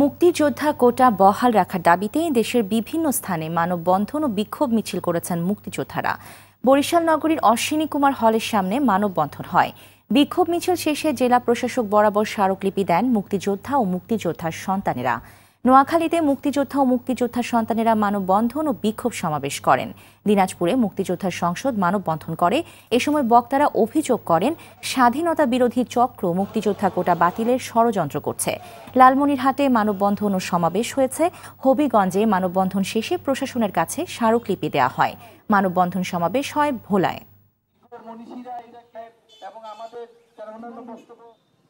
মুক্তিযোদ্ধা কোটা বহাল রাখার দাবিতে দেশের বিভিন্ন স্থানে মানববন্ধন ও বিক্ষোভ মিছিল করেছেন মুক্তিযোদ্ধারা বরিশাল নগরীর অশ্বিনী কুমার হলের সামনে মানববন্ধন হয় বিক্ষোভ মিছিল শেষে জেলা প্রশাসক বরাবর স্মারকলিপি দেন মুক্তিযোদ্ধা ও মুক্তিযোদ্ধার সন্তানেরা নোয়াখালীতে মুক্তিযোদ্ধা ও মুক্তিযোদ্ধা সন্তানেরা মানববন্ধন ও বিক্ষোভ সমাবেশ করেন দিনাজপুরে মুক্তিযোদ্ধা সংসদ মানববন্ধন করে এ সময় বক্তারা অভিযোগ করেন স্বাধীনতা বিরোধী চক্র মুক্তিযোদ্ধা কোটা বাতিলের ষড়যন্ত্র করছে লালমনিরহাটে মানববন্ধন ও সমাবেশ হয়েছে হবিগঞ্জে মানববন্ধন শেষে প্রশাসনের কাছে স্মারকলিপি দেওয়া হয় মানববন্ধন সমাবেশ হয় ভোলায় এবং আমাদের